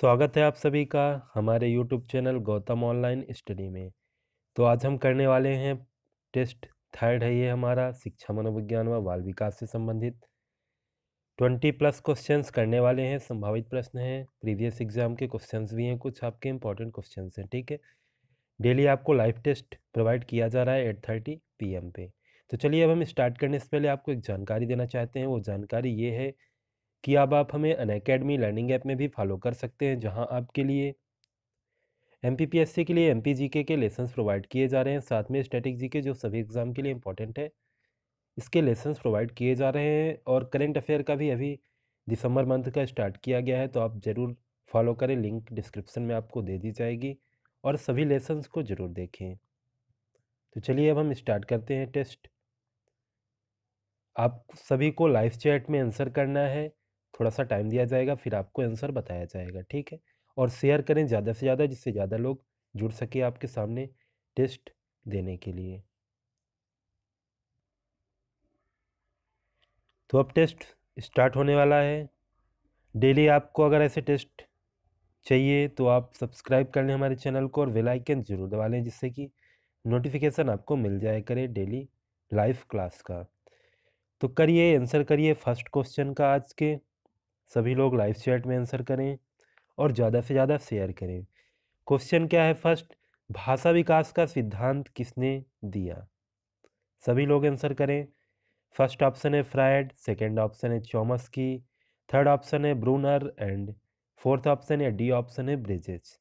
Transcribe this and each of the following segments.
स्वागत है आप सभी का हमारे YouTube channel Gautam online study में तो आज हम करने वाले हैं टेस्ट थर्ड है ये हमारा शिक्षा मनोविज्ञान व बाल विकास से संबंधित ट्वेंटी प्लस क्वेश्चंस करने वाले हैं संभावित प्रश्न हैं प्रीवियस एग्जाम के क्वेश्चंस भी हैं कुछ आपके इंपॉर्टेंट क्वेश्चंस हैं ठीक है डेली आपको लाइव टेस्ट प्रोवाइड किया जा रहा है एट थर्टी पी पे तो चलिए अब हम स्टार्ट करने से पहले आपको एक जानकारी देना चाहते हैं वो जानकारी ये है कि अब आप हमें अन अकेडमी लर्निंग ऐप में भी फॉलो कर सकते हैं जहां आपके लिए एम के लिए एम जी के लेसन प्रोवाइड किए जा रहे हैं साथ में स्टैटिक जी के जो सभी एग्ज़ाम के लिए इंपॉर्टेंट है इसके लेसन प्रोवाइड किए जा रहे हैं और करेंट अफेयर का भी अभी दिसंबर मंथ का स्टार्ट किया गया है तो आप ज़रूर फॉलो करें लिंक डिस्क्रिप्शन में आपको दे दी जाएगी और सभी लेसन्स को ज़रूर देखें तो चलिए अब हम स्टार्ट करते हैं टेस्ट आप सभी को लाइव चैट में आंसर करना है थोड़ा सा टाइम दिया जाएगा फिर आपको आंसर बताया जाएगा ठीक है और शेयर करें ज़्यादा से ज़्यादा जिससे ज़्यादा लोग जुड़ सके आपके सामने टेस्ट देने के लिए तो अब टेस्ट स्टार्ट होने वाला है डेली आपको अगर ऐसे टेस्ट चाहिए तो आप सब्सक्राइब कर लें हमारे चैनल को और वेलाइकन आइकन जरूर दबा लें जिससे कि नोटिफिकेशन आपको मिल जाए करे डेली लाइव क्लास का तो करिए आंसर करिए फर्स्ट क्वेश्चन का आज के सभी लोग लाइव चैट में आंसर करें और ज़्यादा से ज़्यादा शेयर करें क्वेश्चन क्या है फर्स्ट भाषा विकास का सिद्धांत किसने दिया सभी लोग आंसर करें फर्स्ट ऑप्शन है फ्राइड सेकंड ऑप्शन है चौमस की थर्ड ऑप्शन है ब्रूनर एंड फोर्थ ऑप्शन या डी ऑप्शन है ब्रिजेज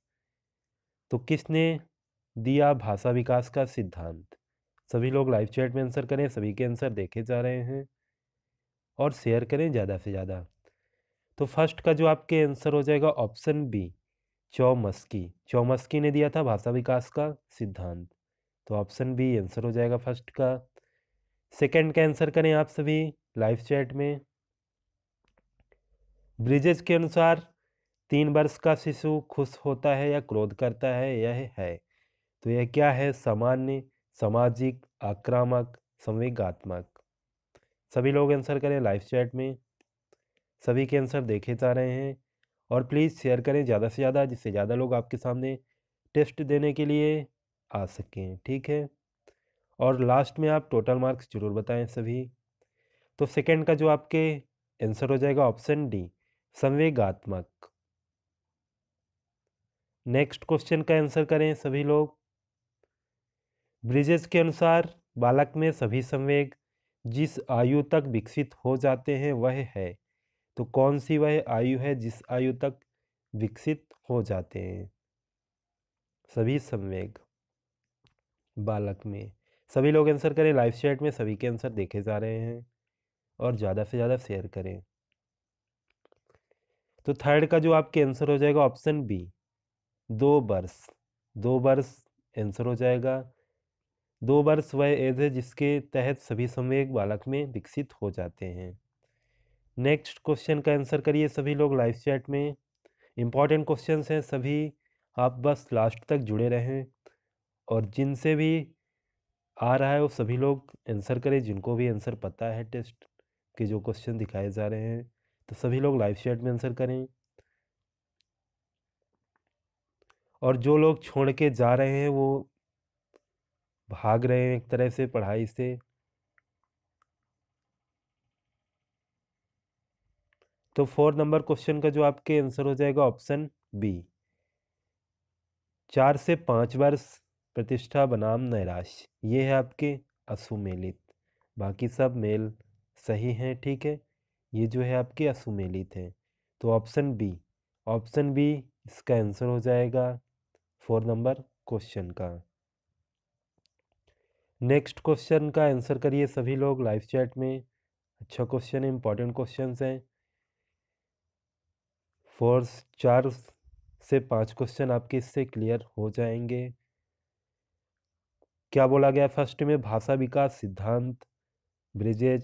तो किसने दिया भाषा विकास का सिद्धांत सभी लोग लाइव चैट में आंसर करें सभी के आंसर देखे जा रहे हैं और शेयर करें ज़्यादा से ज़्यादा तो फर्स्ट का जो आपके आंसर हो जाएगा ऑप्शन बी चौमस्की चौमस्की ने दिया था भाषा विकास का सिद्धांत तो ऑप्शन बी आंसर हो जाएगा फर्स्ट का सेकंड का आंसर करें आप सभी लाइव चैट में ब्रिजेज के अनुसार तीन वर्ष का शिशु खुश होता है या क्रोध करता है यह है तो यह क्या है सामान्य सामाजिक आक्रामक संवेगात्मक सभी लोग आंसर करें लाइव चैट में सभी के आंसर देखे जा रहे हैं और प्लीज़ शेयर करें ज़्यादा से ज़्यादा जिससे ज़्यादा लोग आपके सामने टेस्ट देने के लिए आ सकें ठीक है और लास्ट में आप टोटल मार्क्स जरूर बताएं सभी तो सेकंड का जो आपके आंसर हो जाएगा ऑप्शन डी संवेगात्मक नेक्स्ट क्वेश्चन का आंसर करें सभी लोग ब्रिजेस के अनुसार बालक में सभी संवेग जिस आयु तक विकसित हो जाते हैं वह है तो कौन सी वह आयु है जिस आयु तक विकसित हो जाते हैं सभी संवेग बालक में सभी लोग आंसर करें लाइव चैट में सभी के आंसर देखे जा रहे हैं और ज़्यादा से ज़्यादा शेयर करें तो थर्ड का जो आपके आंसर हो जाएगा ऑप्शन बी दो वर्ष दो वर्ष आंसर हो जाएगा दो वर्ष वह एज है जिसके तहत सभी संवेग बालक में विकसित हो जाते हैं नेक्स्ट क्वेश्चन का आंसर करिए सभी लोग लाइव चैट में इम्पॉर्टेंट क्वेश्चन हैं सभी आप बस लास्ट तक जुड़े रहें और जिनसे भी आ रहा है वो सभी लोग आंसर करें जिनको भी आंसर पता है टेस्ट के जो क्वेश्चन दिखाए जा रहे हैं तो सभी लोग लाइव चैट में आंसर करें और जो लोग छोड़ के जा रहे हैं वो भाग रहे हैं एक तरह से पढ़ाई से तो फोर नंबर क्वेश्चन का जो आपके आंसर हो जाएगा ऑप्शन बी चार से पाँच वर्ष प्रतिष्ठा बनाम नैराश ये है आपके असुमेलित बाकी सब मेल सही हैं ठीक है ये जो है आपके असुमेलित हैं तो ऑप्शन बी ऑप्शन बी इसका आंसर हो जाएगा फोर नंबर क्वेश्चन का नेक्स्ट क्वेश्चन का आंसर करिए सभी लोग लाइव चैट में अच्छा क्वेश्चन है इंपॉर्टेंट क्वेश्चन हैं फोर चार से पांच क्वेश्चन आपके इससे क्लियर हो जाएंगे क्या बोला गया फर्स्ट में भाषा विकास सिद्धांत ब्रिजेज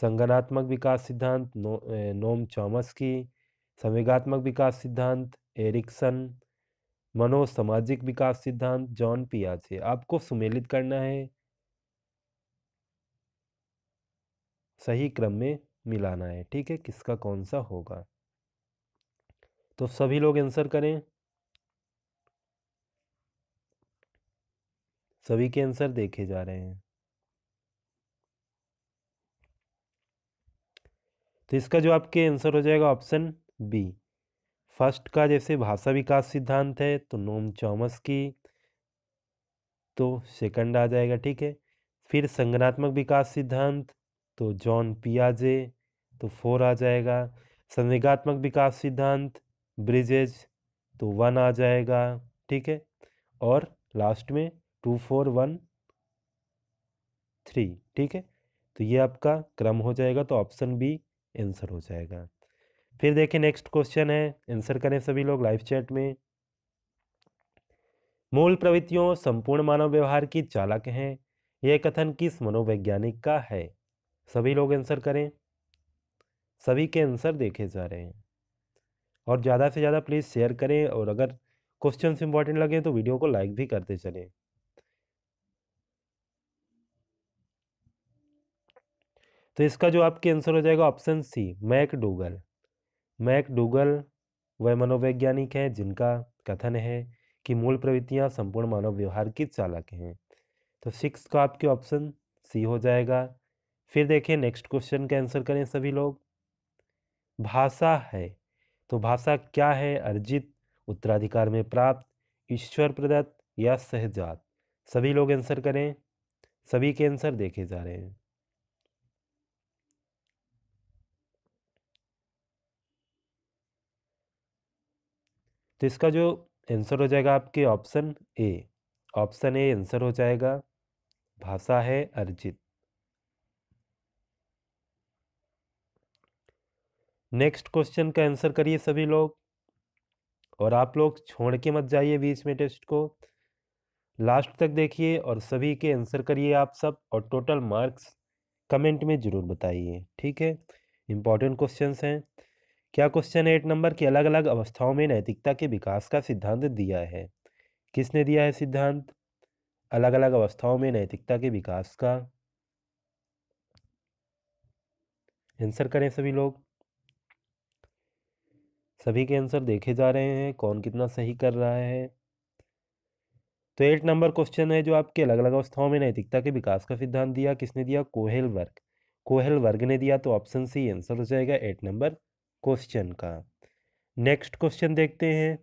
संगनात्मक विकास सिद्धांत नो, नोम की संवेगात्मक विकास सिद्धांत एरिक्सन मनोसामाजिक विकास सिद्धांत जॉन पियाजे आपको सुमेलित करना है सही क्रम में मिलाना है ठीक है किसका कौन सा होगा तो सभी लोग आंसर करें सभी के आंसर देखे जा रहे हैं तो इसका जो आपके आंसर हो जाएगा ऑप्शन बी फर्स्ट का जैसे भाषा विकास सिद्धांत है तो नोम चॉमस की तो सेकंड आ जाएगा ठीक है फिर संगनात्मक विकास सिद्धांत तो जॉन पियाजे तो फोर आ जाएगा संवेगात्मक विकास सिद्धांत ब्रिजेज तो वन आ जाएगा ठीक है और लास्ट में टू फोर वन थ्री ठीक है तो ये आपका क्रम हो जाएगा तो ऑप्शन बी आंसर हो जाएगा फिर देखें नेक्स्ट क्वेश्चन है आंसर करें सभी लोग लाइव चैट में मूल प्रवृत्तियों संपूर्ण मानव व्यवहार की चालक हैं यह कथन किस मनोवैज्ञानिक का है सभी लोग आंसर करें सभी के आंसर देखे जा रहे हैं और ज़्यादा से ज़्यादा प्लीज़ शेयर करें और अगर क्वेश्चन इंपॉर्टेंट लगे तो वीडियो को लाइक भी करते चलें तो इसका जो आपके आंसर हो जाएगा option C McDougall McDougall वह मनोवैज्ञानिक हैं जिनका कथन है कि मूल प्रवृत्तियां संपूर्ण मानव व्यवहार की चालक हैं तो सिक्स का आपके ऑप्शन सी हो जाएगा फिर देखें नेक्स्ट क्वेश्चन का आंसर करें सभी लोग भाषा है तो भाषा क्या है अर्जित उत्तराधिकार में प्राप्त ईश्वर प्रदत्त या सहजात सभी लोग आंसर करें सभी के आंसर देखे जा रहे हैं तो इसका जो आंसर हो जाएगा आपके option A option A answer हो जाएगा भाषा है अर्जित नेक्स्ट क्वेश्चन का आंसर करिए सभी लोग और आप लोग छोड़ के मत जाइए बीच में टेस्ट को लास्ट तक देखिए और सभी के आंसर करिए आप सब और टोटल मार्क्स कमेंट में ज़रूर बताइए ठीक है इंपॉर्टेंट क्वेश्चन हैं क्या क्वेश्चन है एट नंबर के अलग अलग अवस्थाओं में नैतिकता के विकास का सिद्धांत दिया है किसने दिया है सिद्धांत अलग अलग अवस्थाओं में नैतिकता के विकास का आंसर करें सभी लोग सभी के आंसर देखे जा रहे हैं कौन कितना सही कर रहा है तो एट नंबर क्वेश्चन है जो आपके अलग अलग अवस्थाओं में नैतिकता के विकास का सिद्धांत दिया किसने दिया कोहेल वर्ग कोहेल वर्ग ने दिया तो ऑप्शन सी आंसर हो जाएगा एट नंबर क्वेश्चन का नेक्स्ट क्वेश्चन देखते हैं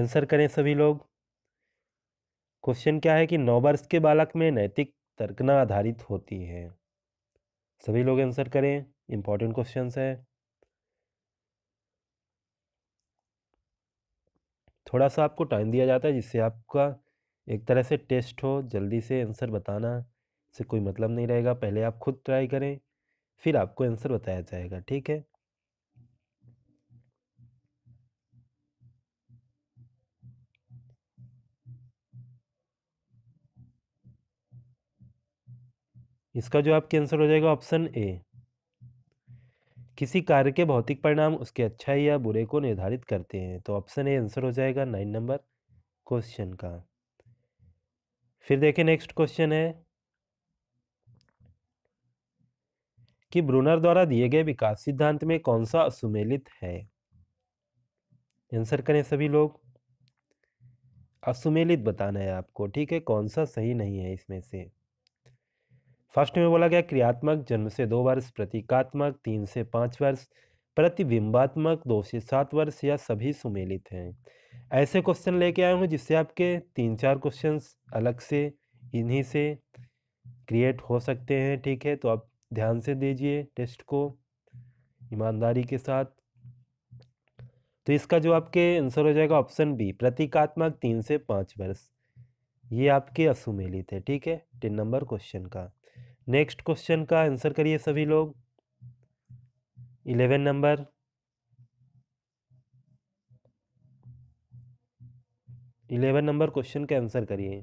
आंसर करें सभी लोग क्वेश्चन क्या है कि नौ वर्ष के बालक में नैतिक तर्कना आधारित होती है सभी लोग आंसर करें इंपॉर्टेंट क्वेश्चन है थोड़ा सा आपको टाइम दिया जाता है जिससे आपका एक तरह से टेस्ट हो जल्दी से आंसर बताना से कोई मतलब नहीं रहेगा पहले आप खुद ट्राई करें फिर आपको आंसर बताया जाएगा ठीक है इसका जो आपके आंसर हो जाएगा ऑप्शन ए किसी कार्य के भौतिक परिणाम उसके अच्छाई या बुरे को निर्धारित करते हैं तो ऑप्शन ए आंसर हो जाएगा नाइन नंबर क्वेश्चन का फिर देखें नेक्स्ट क्वेश्चन है कि ब्रूनर द्वारा दिए गए विकास सिद्धांत में कौन सा असुमेलित है आंसर करें सभी लोग असुमेलित बताना है आपको ठीक है कौन सा सही नहीं है इसमें से फर्स्ट में बोला गया क्रियात्मक जन्म से दो वर्ष प्रतीकात्मक तीन से पाँच वर्ष प्रतिबिंबात्मक दो से सात वर्ष या सभी सुमेलित हैं ऐसे क्वेश्चन लेके आए हूँ जिससे आपके तीन चार क्वेश्चन अलग से इन्हीं से क्रिएट हो सकते हैं ठीक है तो आप ध्यान से दीजिए टेस्ट को ईमानदारी के साथ तो इसका जो आपके आंसर हो जाएगा ऑप्शन बी प्रतीकात्मक तीन से पाँच वर्ष ये आपके असुमेलित है ठीक है टेन नंबर क्वेश्चन का नेक्स्ट क्वेश्चन का आंसर करिए सभी लोग eleven number eleven number question का आंसर करिए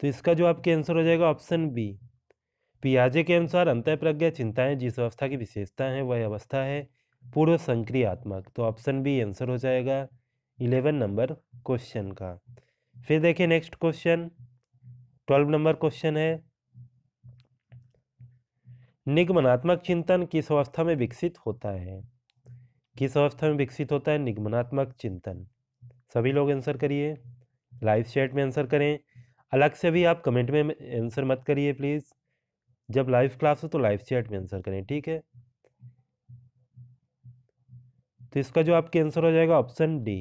तो इसका जो आपके आंसर हो जाएगा ऑप्शन बी पियाजे के अनुसार अंत प्रज्ञा चिंताएं जिस अवस्था की विशेषता है वह अवस्था है पूर्व संक्रियात्मक तो ऑप्शन बी आंसर हो जाएगा इलेवन नंबर क्वेश्चन का फिर देखिए next question twelve number question है निगमनात्मक चिंतन किस अवस्था में विकसित होता है किस अवस्था में विकसित होता है निगमनात्मक चिंतन सभी लोग आंसर करिए लाइव चैट में आंसर करें अलग से भी आप कमेंट में आंसर मत करिए प्लीज़ जब लाइव क्लास हो तो लाइव चैट में आंसर करें ठीक है तो इसका जो आपके आंसर हो जाएगा ऑप्शन डी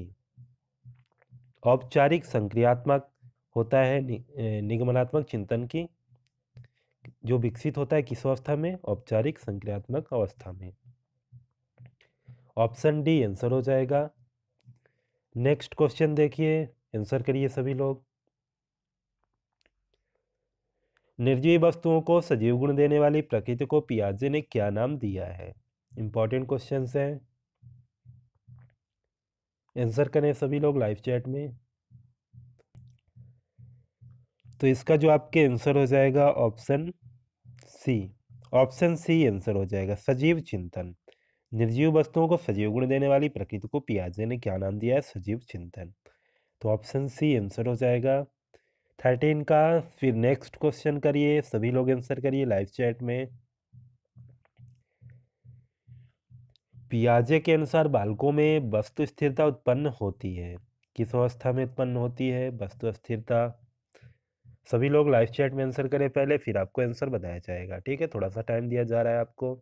औपचारिक संक्रियात्मक होता है नि, निगमनात्मक चिंतन की जो विकसित होता है किस अवस्था में औपचारिक संक्रियात्मक अवस्था में ऑप्शन डी आंसर हो जाएगा नेक्स्ट क्वेश्चन देखिए आंसर करिए सभी लोग निर्जीव वस्तुओं को सजीव गुण देने वाली प्रकृति को पियाजे ने क्या नाम दिया है इंपॉर्टेंट क्वेश्चंस हैं आंसर करें सभी लोग लाइव चैट में तो इसका जो आपके आंसर हो जाएगा option C option C answer हो जाएगा सजीव चिंतन निर्जीव वस्तुओं को सजीव गुण देने वाली प्रकृति को पियाजे ने क्या नाम दिया है सजीव चिंतन तो ऑप्शन सी आंसर हो जाएगा थर्टीन का फिर नेक्स्ट क्वेश्चन करिए सभी लोग आंसर करिए लाइव चैट में पियाजे के अनुसार बालकों में वस्तु स्थिरता उत्पन्न होती है किस अवस्था में उत्पन्न होती है वस्तु स्थिरता सभी लोग लाइव चैट में आंसर करें पहले फिर आपको आंसर बताया जाएगा ठीक है थोड़ा सा टाइम दिया जा रहा है आपको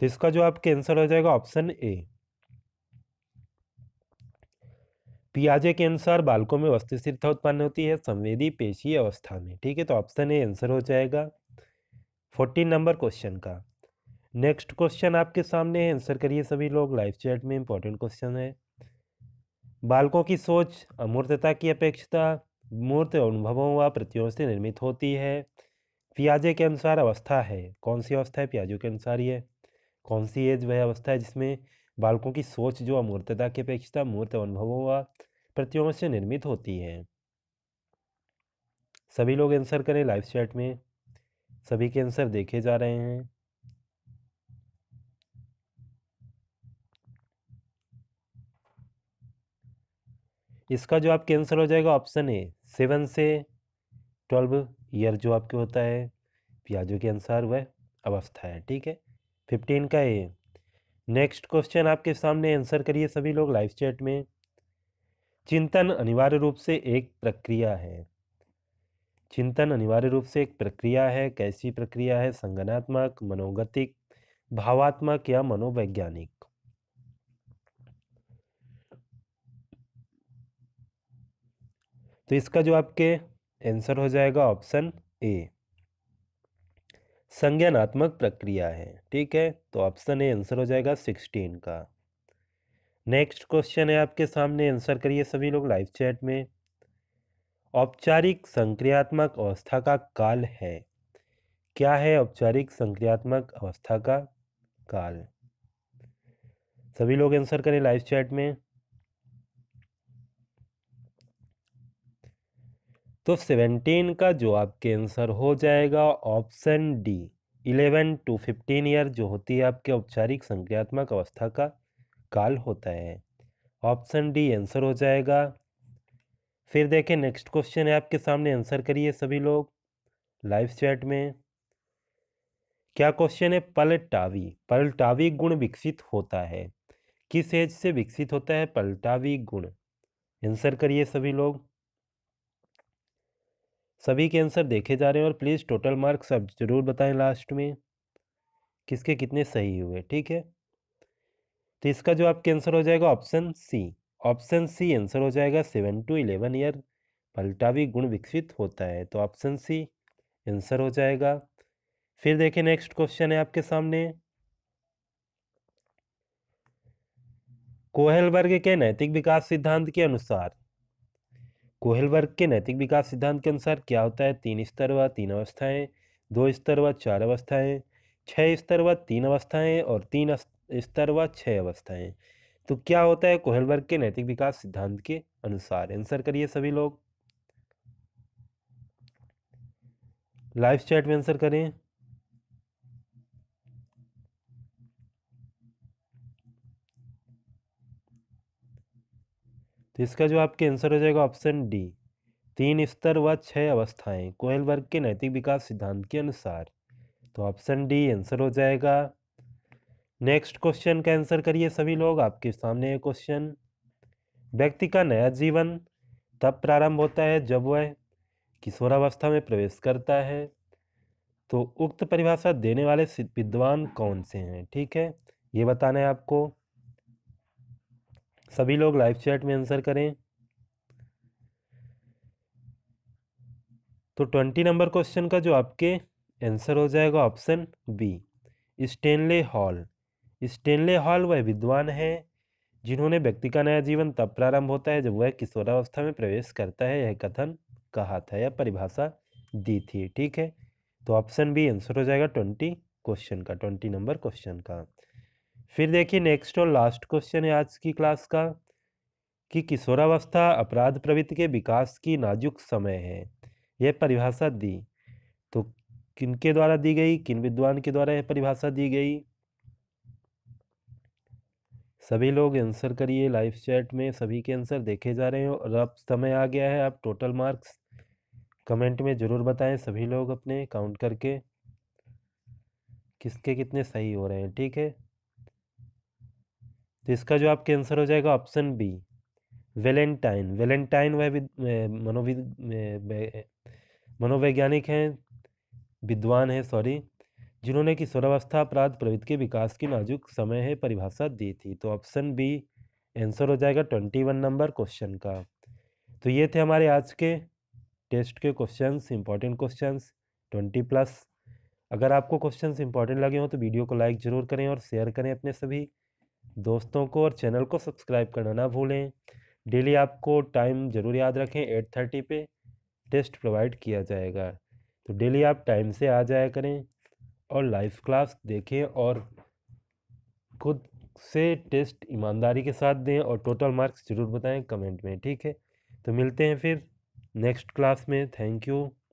तो इसका जो आपके आंसर हो जाएगा ऑप्शन ए पियाजे के अनुसार बालकों में वस्तुस्थिरता उत्पन्न होती है संवेदी पेशी अवस्था में ठीक है तो ऑप्शन ए आंसर हो जाएगा फोर्टीन नंबर क्वेश्चन का नेक्स्ट क्वेश्चन आपके सामने है आंसर करिए सभी लोग लाइव चैट में इंपॉर्टेंट क्वेश्चन है बालकों की सोच अमूर्तता की अपेक्षता मूर्त अनुभवों व प्रतियों से निर्मित होती है पियाजे के अनुसार अवस्था है कौन सी अवस्था है पियाजो के अनुसार ये कौन सी एज वह अवस्था है जिसमें बालकों की सोच जो अमूर्तता की अपेक्षता मूर्त अनुभवों व प्रतियों से निर्मित होती है सभी लोग आंसर करें लाइव चैट में सभी के आंसर देखे जा रहे हैं इसका जो आपके आंसर हो जाएगा ऑप्शन ए सेवन से ट्वेल्व ईयर जो आपके होता है प्याजों के अनुसार वह अवस्था है ठीक है फिफ्टीन का ए नेक्स्ट क्वेश्चन आपके सामने आंसर करिए सभी लोग लाइव चैट में चिंतन अनिवार्य रूप से एक प्रक्रिया है चिंतन अनिवार्य रूप से एक प्रक्रिया है कैसी प्रक्रिया है संगनात्मक मनोगतिक भावात्मक या मनोवैज्ञानिक तो इसका जो आपके आंसर हो जाएगा ऑप्शन ए संज्ञानात्मक प्रक्रिया है ठीक है तो ऑप्शन ए आंसर हो जाएगा सिक्सटीन का नेक्स्ट क्वेश्चन है आपके सामने आंसर करिए सभी लोग लाइव चैट में औपचारिक संक्रियात्मक अवस्था का काल है क्या है औपचारिक संक्रियात्मक अवस्था का काल सभी लोग आंसर करें लाइव चैट में तो सेवेंटीन का जो आपके आंसर हो जाएगा option D eleven to fifteen year जो होती है आपके औपचारिक संज्ञात्मक अवस्था का काल होता है ऑप्शन डी आंसर हो जाएगा फिर देखें नेक्स्ट क्वेश्चन है आपके सामने आंसर करिए सभी लोग लाइव चैट में क्या क्वेश्चन है पलटावी पलटावी गुण विकसित होता है किस एज से विकसित होता है पलटावी गुण आंसर करिए सभी लोग सभी के आंसर देखे जा रहे हैं और प्लीज़ टोटल मार्क्स आप ज़रूर बताएं लास्ट में किसके कितने सही हुए ठीक है तो इसका जो आपके आंसर हो जाएगा option C option C answer हो जाएगा सेवन टू इलेवन ईयर पलटावी गुण विकसित होता है तो ऑप्शन सी आंसर हो जाएगा फिर देखें नेक्स्ट क्वेश्चन है आपके सामने कोहलबर्ग के नैतिक विकास सिद्धांत के अनुसार कोहलवर्ग वर्ग के नैतिक विकास सिद्धांत के अनुसार क्या होता है तीन स्तर व तीन अवस्थाएं दो स्तर व चार अवस्थाएं छः स्तर व तीन अवस्थाएं और तीन स्तर व छः अवस्थाएं तो क्या होता है कोहलवर्ग वर्ग के नैतिक विकास सिद्धांत के अनुसार आंसर करिए सभी लोग लाइव चैट में आंसर करें तो इसका जो आपके आंसर हो जाएगा ऑप्शन डी तीन स्तर व छः अवस्थाएं कोयल वर्ग के नैतिक विकास सिद्धांत के अनुसार तो ऑप्शन डी आंसर हो जाएगा नेक्स्ट क्वेश्चन का आंसर करिए सभी लोग आपके सामने ये क्वेश्चन व्यक्ति का नया जीवन तब प्रारंभ होता है जब वह किशोरावस्था में प्रवेश करता है तो उक्त परिभाषा देने वाले विद्वान कौन से हैं ठीक है ये बताना है आपको सभी लोग लाइव चैट में आंसर करें तो ट्वेंटी नंबर क्वेश्चन का जो आपके आंसर हो जाएगा option B Stanley Hall Stanley Hall वह विद्वान है जिन्होंने व्यक्ति का नया जीवन तब प्रारंभ होता है जब वह किशोरावस्था में प्रवेश करता है यह कथन कहा था या परिभाषा दी थी ठीक है तो ऑप्शन बी आंसर हो जाएगा ट्वेंटी क्वेश्चन का ट्वेंटी नंबर क्वेश्चन का फिर देखिए नेक्स्ट और लास्ट क्वेश्चन है आज की क्लास का कि किशोरावस्था अपराध प्रवृत्ति के विकास की नाजुक समय है यह परिभाषा दी तो किन के द्वारा दी गई किन विद्वान के द्वारा यह परिभाषा दी गई सभी लोग आंसर करिए लाइव चैट में सभी के आंसर देखे जा रहे हैं और अब समय आ गया है आप टोटल मार्क्स कमेंट में ज़रूर बताएं सभी लोग अपने काउंट करके किसके कितने सही हो रहे हैं ठीक है तो इसका जो आपके आंसर हो जाएगा ऑप्शन बी वेलेंटाइन वेलेंटाइन वह मनोवि मनोवैज्ञानिक हैं विद्वान हैं सॉरी जिन्होंने कि स्वरावस्था अपराध प्रवृत्ति के विकास की नाजुक समय है परिभाषा दी थी तो ऑप्शन बी आंसर हो जाएगा ट्वेंटी वन नंबर क्वेश्चन का तो ये थे हमारे आज के टेस्ट के questions important questions twenty plus अगर आपको क्वेश्चंस इंपॉर्टेंट लगे हों तो वीडियो को लाइक ज़रूर करें और शेयर करें अपने सभी दोस्तों को और चैनल को सब्सक्राइब करना ना भूलें डेली आपको टाइम ज़रूर याद रखें एट थर्टी पे टेस्ट प्रोवाइड किया जाएगा तो डेली आप टाइम से आ जाया करें और लाइव क्लास देखें और खुद से टेस्ट ईमानदारी के साथ दें और टोटल मार्क्स ज़रूर बताएं कमेंट में ठीक है तो मिलते हैं फिर नेक्स्ट क्लास में थैंक यू